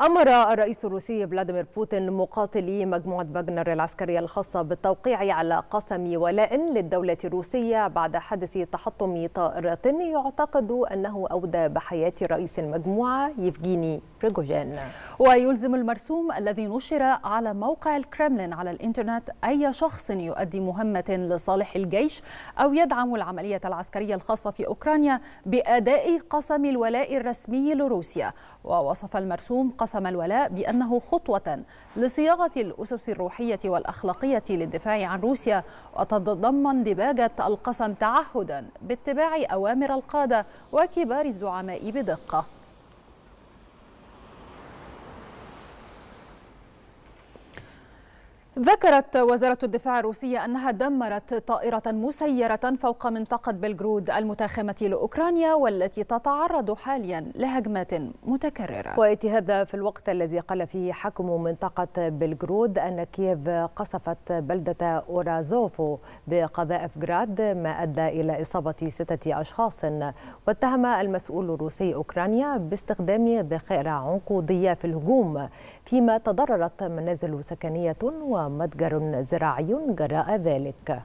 أمر الرئيس الروسي فلاديمير بوتين مقاتلي مجموعة باجنر العسكرية الخاصة بالتوقيع على قسم ولاء للدولة الروسية بعد حدث تحطم طائرة يعتقد أنه أودى بحياة رئيس المجموعة يفجيني بريغوجين ويلزم المرسوم الذي نشر على موقع الكرملين على الإنترنت أي شخص يؤدي مهمة لصالح الجيش أو يدعم العملية العسكرية الخاصة في أوكرانيا بأداء قسم الولاء الرسمي لروسيا ووصف المرسوم قسم وصم الولاء بأنه خطوة لصياغة الأسس الروحية والأخلاقية للدفاع عن روسيا وتتضمن دباجة القسم تعهدا باتباع أوامر القادة وكبار الزعماء بدقة ذكرت وزارة الدفاع الروسية أنها دمرت طائرة مسيرة فوق منطقة بلغرود المتاخمة لأوكرانيا والتي تتعرض حاليا لهجمات متكررة وإتي هذا في الوقت الذي قال فيه حكم منطقة بلغرود أن كييف قصفت بلدة أورازوفو بقذائف جراد ما أدى إلى إصابة ستة أشخاص واتهم المسؤول الروسي أوكرانيا باستخدام ذخائر عنقودية في الهجوم فيما تضررت منازل سكنية و متجر زراعي جراء ذلك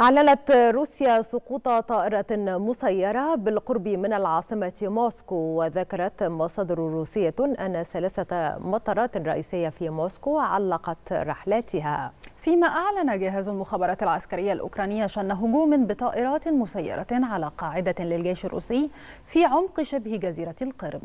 أعلنت روسيا سقوط طائرة مسيرة بالقرب من العاصمة موسكو وذكرت مصادر روسية أن ثلاثة مطارات رئيسية في موسكو علقت رحلاتها فيما أعلن جهاز المخابرات العسكرية الأوكرانية شن هجوم بطائرات مسيرة على قاعدة للجيش الروسي في عمق شبه جزيرة القرم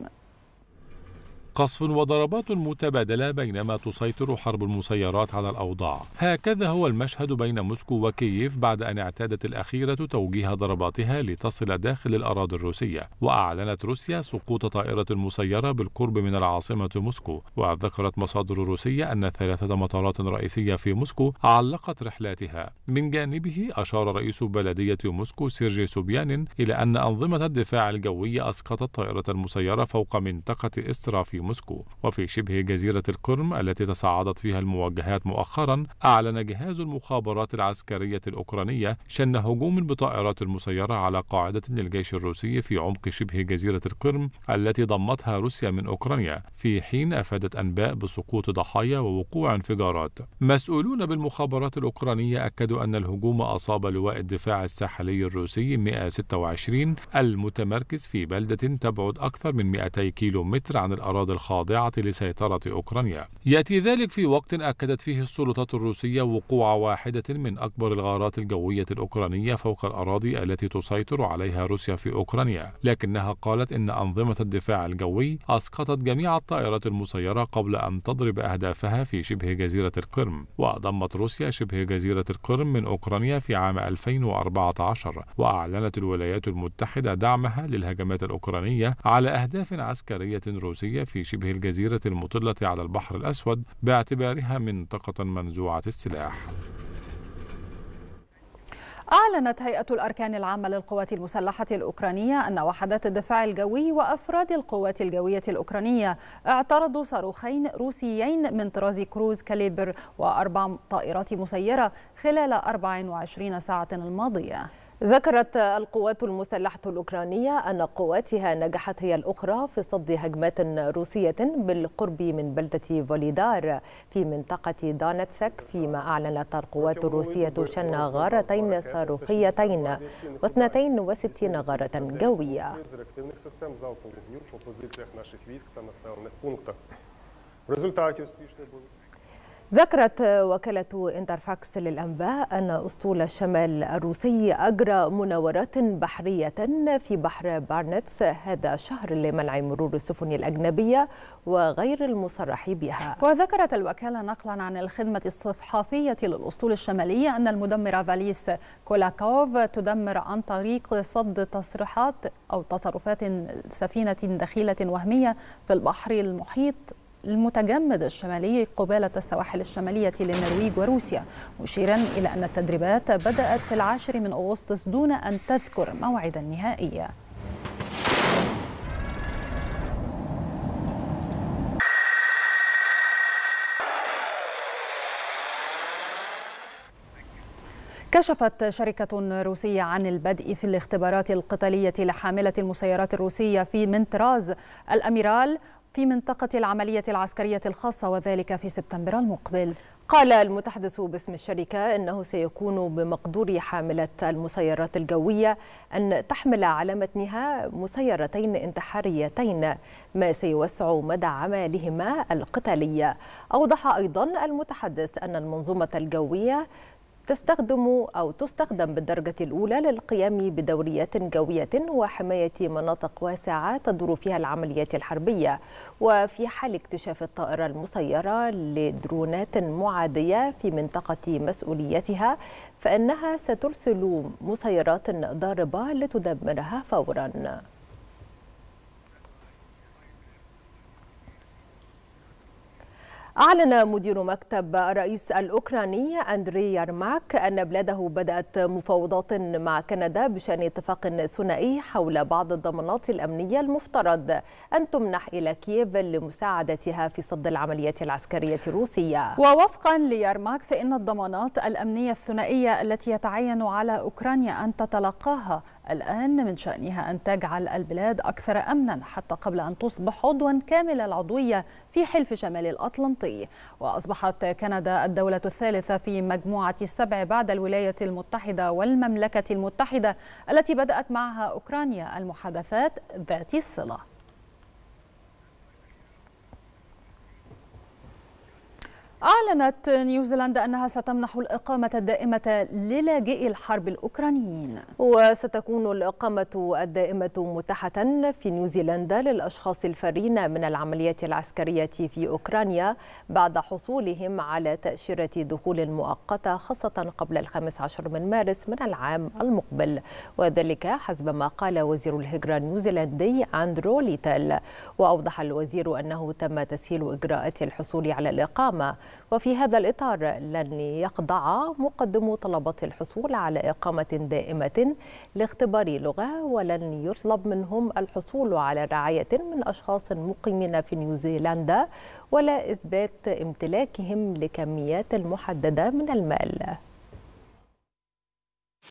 قصف وضربات متبادلة بينما تسيطر حرب المسيرات على الأوضاع هكذا هو المشهد بين موسكو وكييف بعد أن اعتادت الأخيرة توجيه ضرباتها لتصل داخل الأراضي الروسية وأعلنت روسيا سقوط طائرة مسيرة بالقرب من العاصمة موسكو وذكرت مصادر روسية أن ثلاثة مطارات رئيسية في موسكو علقت رحلاتها من جانبه أشار رئيس بلدية موسكو سيرجي سوبيانين إلى أن أنظمة الدفاع الجوي أسقطت طائرة مسيرة فوق منطقة إسترا في موسكو وفي شبه جزيرة القرم التي تصاعدت فيها المواجهات مؤخرا أعلن جهاز المخابرات العسكرية الأوكرانية شن هجوم بطائرات مسيرة على قاعدة للجيش الروسي في عمق شبه جزيرة القرم التي ضمتها روسيا من أوكرانيا في حين أفادت أنباء بسقوط ضحايا ووقوع انفجارات مسؤولون بالمخابرات الأوكرانية أكدوا أن الهجوم أصاب لواء الدفاع الساحلي الروسي 126 المتمركز في بلدة تبعد أكثر من 200 كيلو متر عن الأراضي الخاضعة لسيطرة أوكرانيا يأتي ذلك في وقت أكدت فيه السلطات الروسية وقوع واحدة من أكبر الغارات الجوية الأوكرانية فوق الأراضي التي تسيطر عليها روسيا في أوكرانيا لكنها قالت إن أنظمة الدفاع الجوي أسقطت جميع الطائرات المسيرة قبل أن تضرب أهدافها في شبه جزيرة القرم وضمت روسيا شبه جزيرة القرم من أوكرانيا في عام 2014 وأعلنت الولايات المتحدة دعمها للهجمات الأوكرانية على أهداف عسكرية روسية في شبه الجزيرة المطلة على البحر الأسود باعتبارها منطقة منزوعة السلاح أعلنت هيئة الأركان العامة للقوات المسلحة الأوكرانية أن وحدات الدفاع الجوي وأفراد القوات الجوية الأوكرانية اعترضوا صاروخين روسيين من طراز كروز كاليبر وأربع طائرات مسيرة خلال 24 ساعة الماضية ذكرت القوات المسلحة الأوكرانية أن قواتها نجحت هي الأخرى في صد هجمات روسية بالقرب من بلدة فوليدار في منطقة دانتسك فيما أعلنت القوات الروسية شن غارتين صاروخيتين و62 غارة جوية ذكرت وكالة انترفاكس للأنباء أن أسطول الشمال الروسي أجرى مناورات بحرية في بحر بارنتس هذا الشهر لمنع مرور السفن الأجنبية وغير المصرح بها وذكرت الوكالة نقلا عن الخدمة الصحفية للأسطول الشمالية أن المدمرة فاليس كولاكوف تدمر عن طريق صد تصريحات أو تصرفات سفينة دخيلة وهمية في البحر المحيط المتجمد الشمالي قبالة السواحل الشمالية للنرويج وروسيا مشيرا إلى أن التدريبات بدأت في العاشر من أغسطس دون أن تذكر موعدا نهائيا كشفت شركة روسية عن البدء في الاختبارات القتالية لحاملة المسيرات الروسية في منتراز الأميرال في منطقة العملية العسكرية الخاصة وذلك في سبتمبر المقبل قال المتحدث باسم الشركة أنه سيكون بمقدور حاملة المسيرات الجوية أن تحمل على متنها مسيرتين انتحاريتين ما سيوسع مدى عملهما القتالية أوضح أيضا المتحدث أن المنظومة الجوية تستخدم أو تستخدم بالدرجة الأولى للقيام بدوريات جوية وحماية مناطق واسعة تدور فيها العمليات الحربية وفي حال اكتشاف الطائرة المسيرة لدرونات معادية في منطقة مسؤوليتها فإنها سترسل مسيرات ضاربة لتدمرها فوراً أعلن مدير مكتب الرئيس الأوكراني أندري يرماك أن بلاده بدأت مفاوضات مع كندا بشأن اتفاق ثنائي حول بعض الضمانات الأمنية المفترض أن تمنح إلى كييف لمساعدتها في صد العمليات العسكرية الروسية ووفقا ليرماك فإن الضمانات الأمنية الثنائية التي يتعين على أوكرانيا أن تتلقاها الآن من شأنها أن تجعل البلاد أكثر أمنا حتى قبل أن تصبح عضوا كامل العضوية في حلف شمال الأطلنطي وأصبحت كندا الدولة الثالثة في مجموعة السبع بعد الولايات المتحدة والمملكة المتحدة التي بدأت معها أوكرانيا المحادثات ذات الصلة أعلنت نيوزيلندا أنها ستمنح الإقامة الدائمة للاجئي الحرب الأوكرانيين وستكون الإقامة الدائمة متاحة في نيوزيلندا للأشخاص الفارين من العمليات العسكرية في أوكرانيا بعد حصولهم على تأشيرة دخول مؤقتة خاصة قبل الخامس عشر من مارس من العام المقبل وذلك حسب ما قال وزير الهجرة النيوزيلندي أندرو ليتل وأوضح الوزير أنه تم تسهيل إجراءات الحصول على الإقامة وفي هذا الإطار لن يخضع مقدم طلبة الحصول على إقامة دائمة لاختبار لغة ولن يطلب منهم الحصول على رعاية من أشخاص مقيمين في نيوزيلندا ولا إثبات امتلاكهم لكميات محددة من المال